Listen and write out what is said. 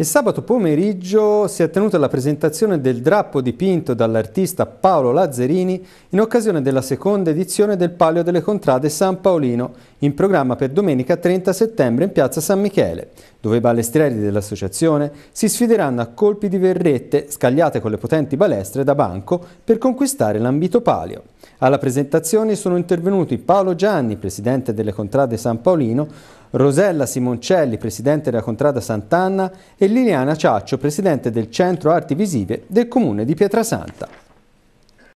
E sabato pomeriggio si è tenuta la presentazione del drappo dipinto dall'artista Paolo Lazzerini in occasione della seconda edizione del Palio delle Contrade San Paolino, in programma per domenica 30 settembre in piazza San Michele, dove i balestrieri dell'associazione si sfideranno a colpi di verrette scagliate con le potenti balestre da banco per conquistare l'ambito palio. Alla presentazione sono intervenuti Paolo Gianni, presidente delle Contrade San Paolino, Rosella Simoncelli, presidente della Contrada Sant'Anna e Liliana Ciaccio, presidente del Centro Arti Visive del Comune di Pietrasanta.